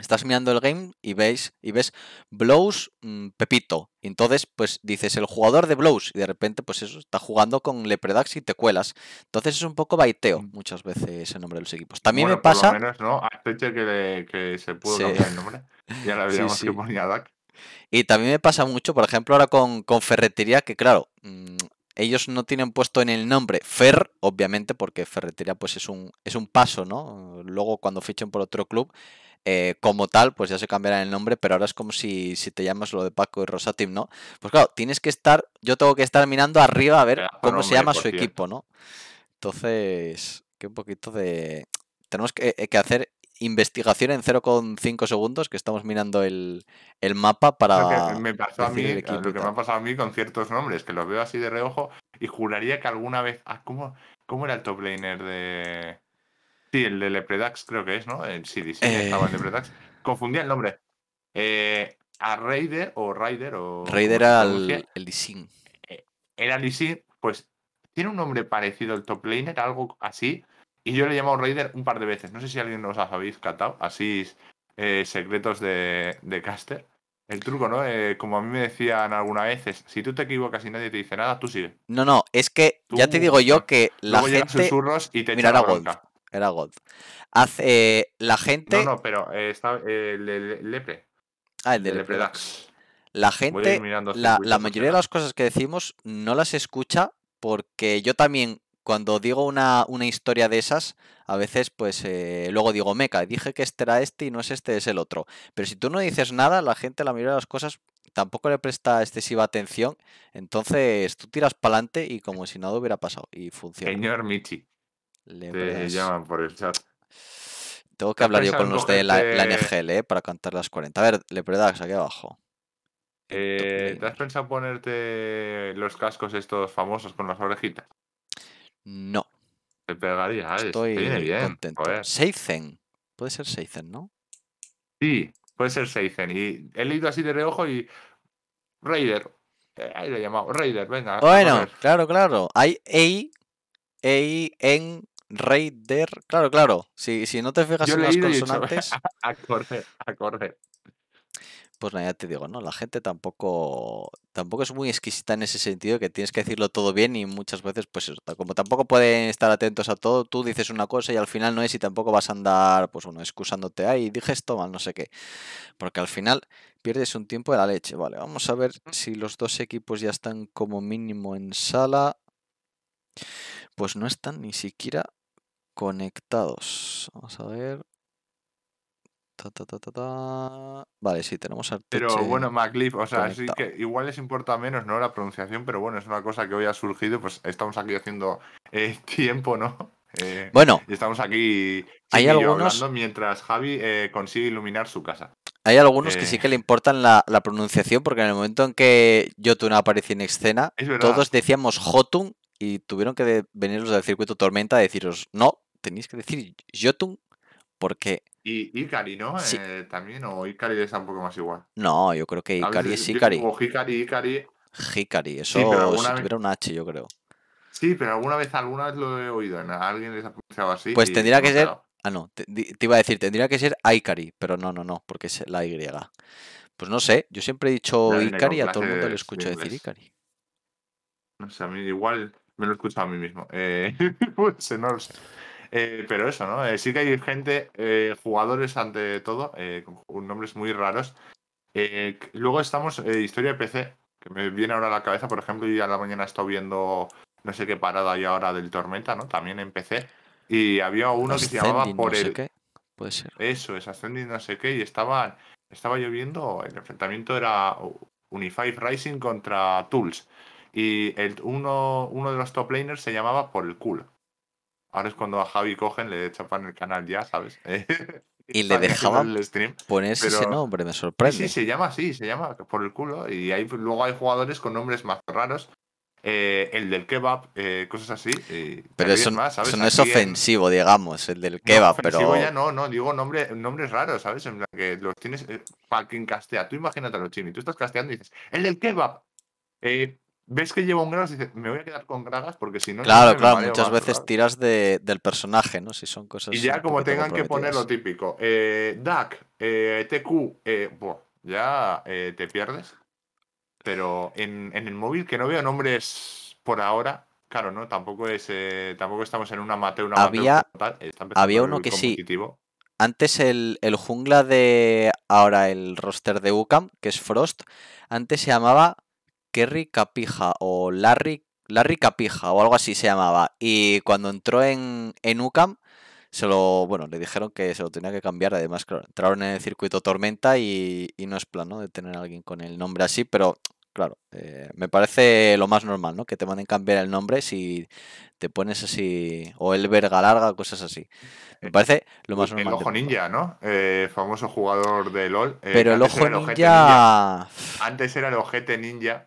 estás mirando el game y veis y ves Blows mm, Pepito. Y entonces, pues dices el jugador de Blows y de repente, pues eso, está jugando con Lepredax y te cuelas. Entonces es un poco baiteo mm. muchas veces ese nombre de los equipos. También me pasa. que, se pudo *laughs* Ya Y también me pasa mucho, por ejemplo, ahora con, ferretería, que claro, mm, ellos no tienen puesto en el nombre Fer, obviamente, porque ferretería pues es un, es un paso, ¿no? Luego cuando fichen por otro club, eh, como tal, pues ya se cambiará el nombre, pero ahora es como si, te llamas lo de Paco y Rosatim, ¿no? Pues claro, tienes que estar, yo tengo que estar mirando arriba a ver cómo se llama su equipo, ¿no? Entonces, que un poquito de... Tenemos que, eh, hacer investigación en 0,5 segundos que estamos mirando el, mapa para... lo que me ha pasado a mí con ciertos nombres, que los veo así de reojo y juraría que alguna vez... Ah, ¿cómo, cómo era el top laner de, Sí, el de Lepredax creo que es, ¿no? El, sí, eh. estaba en Lepredax. Confundía el nombre. Eh, a Raider o Raider o. Raider eh, era el, el Era Lisin, pues tiene un nombre parecido al top laner, algo así. Y yo le he llamado Raider un par de veces. No sé si alguien nos ha habéis catado. Así, secretos de, caster. El truco, ¿no? como a mí me decían algunas veces, si tú te equivocas y nadie te dice nada, tú sigue. No, no, es que ya te digo yo que la luego gente. Susurros y te Mirar la bronca. Era Hace eh, eh, eh, ah, la gente. No, no, pero está el, Lepre. Ah, el de Lepre. La gente, la, mayoría de las cosas que decimos no las escucha porque yo también cuando digo una, una historia de esas, a veces pues luego digo, meca, dije que este era este y no es este, es el otro. Pero si tú no dices nada, la gente la mayoría de las cosas tampoco le presta excesiva atención, entonces tú tiras para adelante y como si nada hubiera pasado y funciona. Señor Michi. Le te llaman por el chat. Tengo que hablar yo con los de la, este NGL eh, para cantar las 40. A ver, le que aquí abajo. Eh, ¿Te has pensado ponerte los cascos estos famosos con las orejitas? No. Te pegaría, Estoy bien. Contento. Seizen. Puede ser Seizen, ¿no? Sí, puede ser Seizen. Y he leído así de reojo y. Raider. Eh, ahí lo he llamado. Raider, venga. Bueno, claro, claro. Hay A A en Raider. Claro, claro. Si, si no te fijas en las consonantes. acorde, *laughs* acorde Pues nada, ya te digo, ¿no? La gente tampoco, tampoco es muy exquisita en ese sentido, que tienes que decirlo todo bien y muchas veces, pues como tampoco pueden estar atentos a todo, tú dices una cosa y al final no es y tampoco vas a andar, pues bueno, excusándote, ahí, dije esto mal, no sé qué. Porque al final pierdes un tiempo de la leche. Vale, vamos a ver si los dos equipos ya están como mínimo en sala. Pues no están ni siquiera conectados. Vamos a ver. vale, sí, tenemos al Pero bueno, MacLeaf, o sea, sí que igual les importa menos, ¿no? La pronunciación, pero bueno, es una cosa que hoy ha surgido, pues estamos aquí haciendo eh, *laughs* tiempo, ¿no? Eh, bueno, y estamos aquí hay algunos, mientras Javi eh, consigue iluminar su casa. Hay algunos que sí que le importan la, pronunciación, porque en el momento en que Jotun aparece en escena, todos decíamos Jotun y tuvieron que veniros del circuito Tormenta a deciros, no, tenéis que decir Jotun porque... Y Ikari, ¿no? Eh, también, o Ikari es un poco más igual. No, yo creo que Ikari es Ikari. O Hikari, Ikari. Hikari, eso sí, si tuviera un H, yo creo. Sí, pero alguna vez, alguna vez lo he oído, alguien les ha pronunciado así. Pues tendría que ser... Ah, no, te, iba a decir, tendría que ser Ikari, pero no, no, no, porque es la Y. Pues no sé, yo siempre he dicho no, y a todo el mundo le escucho decir Ikari. No sé, a mí igual me lo he escuchado a mí mismo. Eh, *laughs* pues no lo sé. Eh, pero eso, ¿no? Eh, sí que hay gente, eh, jugadores ante todo, con nombres muy raros. luego estamos, historia de PC, que me viene ahora a la cabeza, por ejemplo, yo a la mañana he estado viendo no sé qué parada hay ahora del Tormenta, ¿no? También en PC. Y había uno que se llamaba por el... Eso, es Ascending no sé qué, y estaba, estaba lloviendo, el enfrentamiento era Unify Rising contra Tools. Y el, uno, uno de los top laners se llamaba Por el cool. Ahora es cuando a Javi cogen, le chapan el canal ya, ¿sabes? *laughs* Eh, y le dejaban el ese nombre, me sorprende. Sí, se llama así, se llama por el culo. Y hay, luego hay jugadores con nombres más raros. Eh, el del kebab, eh, cosas así. pero eso, no es ofensivo, digamos, el del *laughs* kebab, no, pero. ya no, no, digo nombre, nombres raros, ¿sabes? En que los tienes. Fucking castea, tú imagínate a los chinos, tú estás casteando y dices, el del kebab ves que lleva un Gragas y me voy a quedar con Gragas porque si no. Claro, claro, muchas veces tiras del personaje, ¿no? Si son cosas. Y ya como tengan que poner lo típico. Eh, Duck, eh, TQ, eh, ya te pierdes. Pero en, el móvil que no veo nombres por ahora. Claro, ¿no? Tampoco es. tampoco estamos en una mate, una había, Había uno que sí. Antes el, el, jungla de. Ahora el roster de UCAM, que es Frost. Antes se llamaba Kerry Capija o Larry, Larry Capija o algo así se llamaba. Y cuando entró en, en UCAM, se lo, bueno, le dijeron que se lo tenía que cambiar. Además, claro, entraron en el circuito Tormenta y, no es plano De tener a alguien con el nombre así, pero claro, eh, me parece lo más normal, ¿no? Que te manden cambiar el nombre si te pones así, o el verga larga, cosas así. Me eh, parece lo más normal. El ojo ninja, ¿no? Eh, famoso jugador de LOL. Eh, pero el ojo, ninja... Antes era el ojete ninja.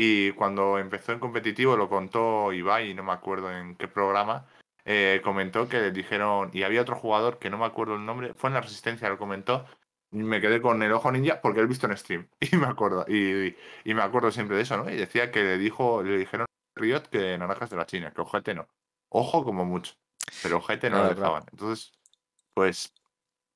Y cuando empezó en competitivo, lo contó Ibai, no me acuerdo en qué programa, eh, comentó que le dijeron, y había otro jugador que no me acuerdo el nombre, fue en la Resistencia, lo comentó, me quedé con el ojo ninja porque lo he visto en stream, *laughs* y me acuerdo, y, me acuerdo siempre de eso, ¿no? Y decía que le dijo, le dijeron Riot que naranjas de la China, que ojete no, ojo como mucho, pero ojete no, lo dejaban. Entonces, pues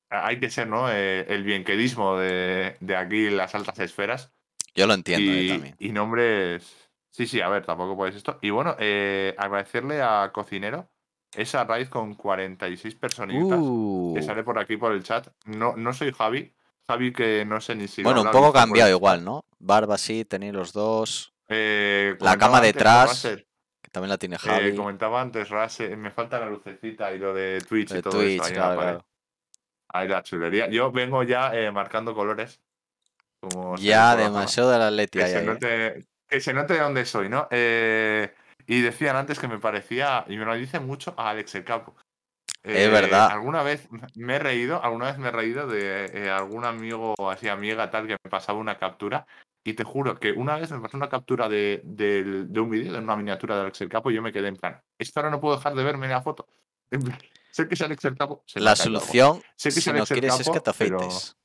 hay que ser, ¿no? Eh, el bienquedismo de, de aquí, las altas esferas, yo lo entiendo eh, y, también. Y nombres. Sí, sí, a ver, tampoco puedes esto. Y bueno, eh, agradecerle a Cocinero esa raíz con 46 personitas que uh. sale por aquí por el chat. No, no soy Javi. Javi que no sé ni si... Bueno, un poco cambiado pues igual, ¿no? Barba sí, tenéis los dos. Eh, la cama detrás. Que también la tiene Javi. comentaba antes, me falta la lucecita y lo de Twitch y todo eso. Ahí, la chulería. Yo vengo ya marcando colores ya, demasiado de la Que, que se note de dónde soy, ¿no? Eh, y decían antes que me parecía, y me lo dice mucho, a Alex el Capo. es eh, verdad. Alguna vez me he reído, alguna vez me he reído de eh, algún amigo, así amiga tal, que me pasaba una captura. Y te juro que una vez me pasó una captura de, un vídeo, de una miniatura de Alex el Capo, y yo me quedé en plan, esto ahora no puedo dejar de verme en la foto. *laughs* sé que es Alex el Capo. la solución, si no quieres, es que te afeites.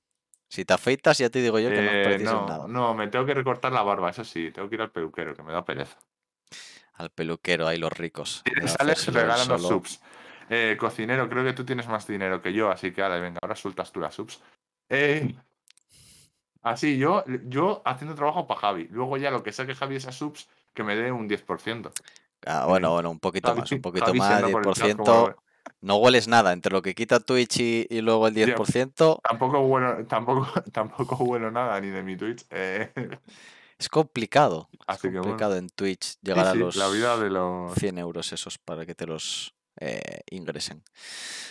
Si te afeitas, ya te digo yo que no eh, precisas nada. No, me tengo que recortar la barba, eso sí, tengo que ir al peluquero, que me da pereza. Al peluquero, ahí los ricos. sales, *laughs* regalando subs. Eh, cocinero, creo que tú tienes más dinero que yo, así que ahora, venga, ahora sueltas tú las subs. Eh, así, yo, yo haciendo trabajo para Javi. Luego ya lo que saque Javi a subs, que me dé un 10%. Ah, mm. bueno, bueno, un poquito más, un poquito más, 10%. No hueles nada entre lo que quita Twitch y, luego el 10%. tampoco, huelo, tampoco, *laughs* tampoco huelo nada ni de mi Twitch. Eh. Es complicado. es complicado en Twitch llegar a los, la vida de los 100 euros esos para que te los eh, ingresen.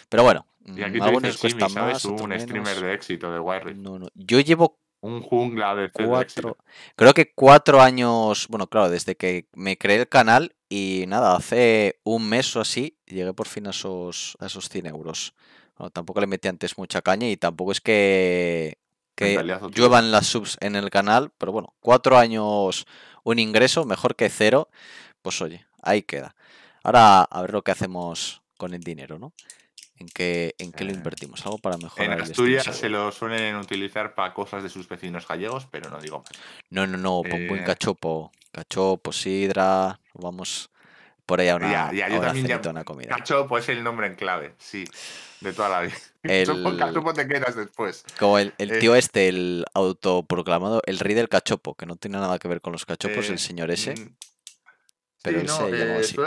Pero bueno, y aquí mm, algunos Un streamer de éxito de Wire. Yo llevo un jungla de cuatro, Creo que cuatro años, bueno, claro, desde que me creé el canal y nada, hace un mes o así llegué por fin a esos, a esos 100 euros. tampoco le metí antes mucha caña y tampoco es que, que lluevan las subs en el canal, pero bueno, cuatro años un ingreso, mejor que cero, pues oye, ahí queda. Ahora a ver lo que hacemos con el dinero, ¿no? ¿En qué, en qué lo eh, invertimos? ¿Algo para mejorar? En Asturias se lo suelen utilizar para cosas de sus vecinos gallegos, pero no digo más. No, no, no, pon buen eh, cachopo. Cachopo, sidra, vamos por ahí a una, y a Cachopo es el nombre en clave, sí, de toda la vida. *laughs* El... Cachopo, te quedas después. Como el, eh, tío este, el autoproclamado, el rey del cachopo, que no tiene nada que ver con los cachopos, el señor ese. Mm, pero sí, no, Dejó,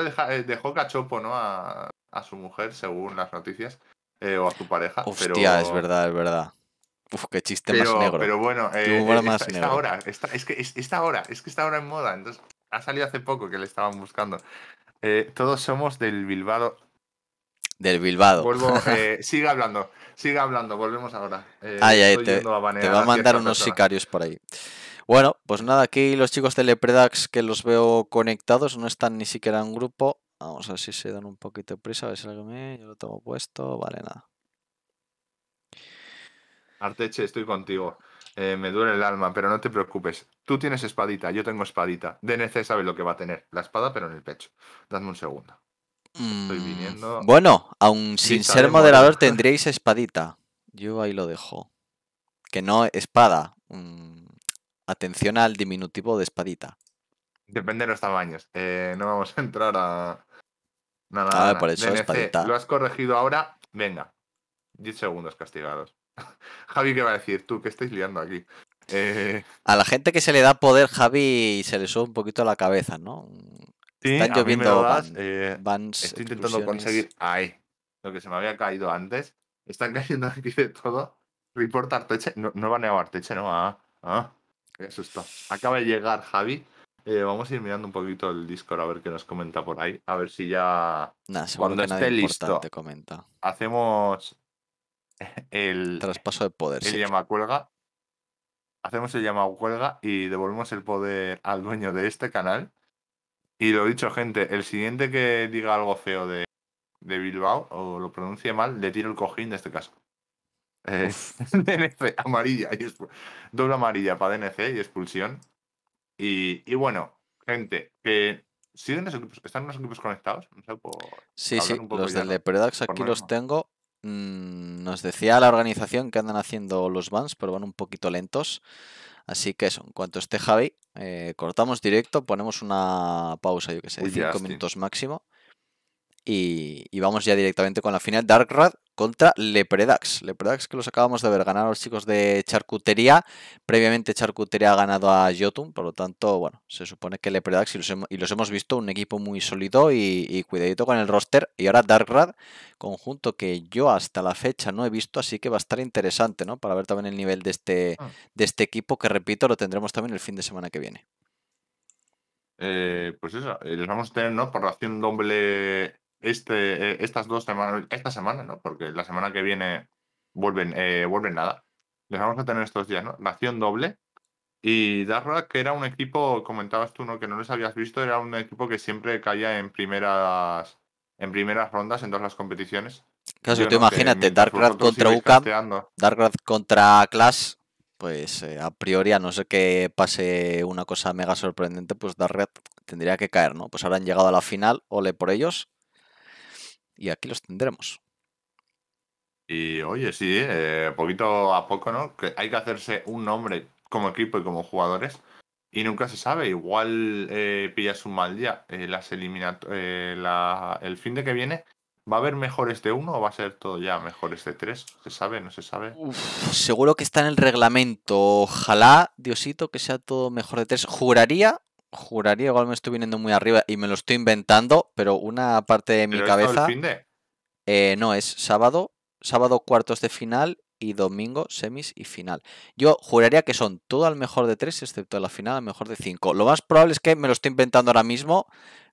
dejó cachopo, ¿no? A, a su mujer, según las noticias, eh, o a su pareja. Hostia, es verdad, es verdad. Uf, qué chiste más negro. Pero bueno, esta, hora, es que está esta hora, es que en moda, entonces ha salido hace poco que le estaban buscando. Eh, todos somos del Bilbado Del Bilbado Vuelvo, *laughs* eh, sigue hablando, sigue hablando, volvemos ahora. te, va a mandar unos sicarios por ahí. Bueno, pues nada, aquí los chicos de Lepredax que los veo conectados, no están ni siquiera en grupo, Vamos a ver si se dan un poquito de prisa, a ver si algo me... Yo lo tengo puesto, vale, nada. Arteche, estoy contigo. Eh, me duele el alma, pero no te preocupes. Tú tienes espadita, yo tengo espadita. DNC sabe lo que va a tener. La espada, pero en el pecho. Dame un segundo. Estoy mm, viniendo. Bueno, aún sin ser moderador *laughs* tendréis espadita. Yo ahí lo dejo. Que no, espada. atención al diminutivo de espadita. Depende de los tamaños. Eh, no vamos a entrar a, no, ah, no, Lo has corregido ahora. Venga. 10 segundos castigados. *laughs* Javi, ¿qué va a decir? Tú, ¿qué estáis liando aquí? Eh, a la gente que se le da poder, Javi, se le sube un poquito la cabeza, ¿no? Sí, Están lloviendo eh, Estoy intentando conseguir. Ay, lo que se me había caído antes. Están cayendo aquí de todo. Report Arteche. No, no nevar Arteche, ¿no? Ah, ah. Qué susto. Acaba de llegar Javi eh, vamos a ir mirando un poquito el Discord a ver qué nos comenta por ahí. A ver si ya. cuando esté listo. Comenta. Hacemos el. Traspaso de poder. El llama cuelga. Hacemos el llama cuelga y devolvemos el poder al dueño de este canal. Y lo dicho, gente, el siguiente que diga algo feo de, Bilbao o lo pronuncie mal, le tiro el cojín de este caso. Eh, *laughs* DNC, amarilla. doble amarilla para DNC y expulsión. Y, bueno, gente, que siguen los equipos, están unos equipos conectados. sí, sí, los del de aquí los tengo. Mm, nos decía la organización que andan haciendo los bans, pero van un poquito lentos. Así que eso, en cuanto esté Javi, eh, cortamos directo, ponemos una pausa, yo que sé, de 5 minutos máximo. Y, y, vamos ya directamente con la final. Dark Darkrad contra Lepredax. Lepredax que los acabamos de ver ganar a los chicos de Charcutería. Previamente Charcutería ha ganado a Jotun, por lo tanto, bueno, se supone que Lepredax y los, hemos, visto un equipo muy sólido y, cuidadito con el roster. Y ahora Darkrad, conjunto que yo hasta la fecha no he visto, así que va a estar interesante, ¿no? Para ver también el nivel de este, ah. de este equipo, que repito, lo tendremos también el fin de semana que viene. Eh, pues eso, eh, les vamos a tener, ¿no? Por acción doble este, eh, estas dos semanas, esta semana, ¿no? Porque la semana que viene vuelven, eh, vuelven nada. Les vamos a tener estos días, ¿no? Nación doble y Darra, que era un equipo, comentabas tú, ¿no? Que no les habías visto, era un equipo que siempre caía en primeras, en primeras rondas en todas las competiciones. Claro, tú imagínate, Darkrat contra UCAP, Darkrat contra Clash, pues eh, a priori, a no ser que pase una cosa mega sorprendente, pues Darkrat tendría que caer, ¿no? Pues ahora han llegado a la final, ole por ellos, y aquí los tendremos. Y oye, sí, eh, poquito a poco, ¿no? Que hay que hacerse un nombre como equipo y como jugadores. Y nunca se sabe, igual pilla eh, pillas un mal día. Eh, las la, el fin de que viene, ¿va a haber mejores de uno o va a ser todo ya mejores de tres? ¿Se sabe? ¿No se sabe? seguro que está en el reglamento. Ojalá, Diosito, que sea todo mejor de tres. Juraría juraría, igual me estoy viniendo muy arriba y me lo estoy inventando, pero una parte de mi ¿Pero cabeza. El fin de? Eh, no, es sábado, sábado cuartos de final y domingo semis y final. Yo juraría que son todo al mejor de tres, excepto la final al mejor de cinco. Lo más probable es que me lo estoy inventando ahora mismo,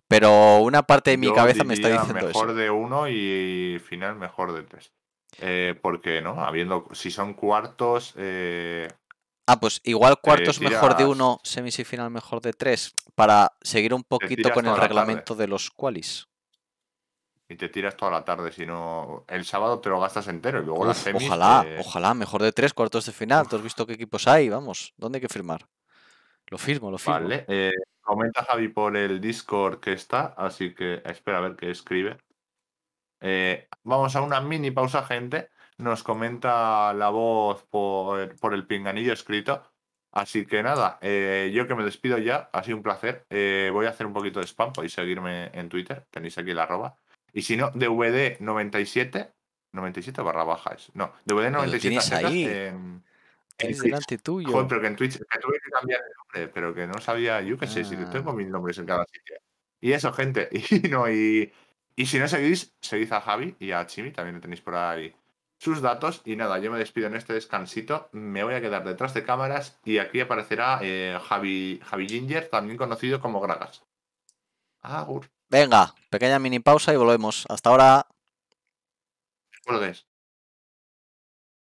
pero una parte de mi cabeza me está diciendo mejor Mejor de uno y final mejor de tres. Eh, porque, ¿no? Habiendo, si son cuartos, eh, Ah, pues igual cuartos mejor de uno, semis y mejor de tres, para seguir un poquito con el reglamento de los qualis. Y te tiras toda la tarde, si no. El sábado te lo gastas entero y luego las semis. Ojalá, ojalá, mejor de tres, cuartos de final. Te has visto qué equipos hay, vamos. ¿Dónde hay que firmar? Lo firmo, lo firmo. Vale. Eh, comenta Javi por el Discord que está, así que espera a ver qué escribe. Eh, vamos a una mini pausa, gente nos comenta la voz por, por el pinganillo escrito. Así que nada, eh, yo que me despido ya, ha sido un placer. Eh, voy a hacer un poquito de spam, podéis seguirme en Twitter, tenéis aquí la arroba. Y si no, DVD97, 97 barra baja es. No, DVD97. ahí. En, delante tuyo. Joder, pero que en Twitch que tuve que cambiar el nombre, pero que no sabía, yo qué sé, si ah. tengo mil nombres en cada sitio. Y eso, gente. *laughs* Y, no, y, y si no seguís, seguís a Javi y a Chimi, también lo tenéis por ahí sus datos. Y nada, yo me despido en este descansito. Me voy a quedar detrás de cámaras y aquí aparecerá eh, Javi, Javi Ginger, también conocido como Gragas. Venga, pequeña mini pausa y volvemos. Hasta ahora.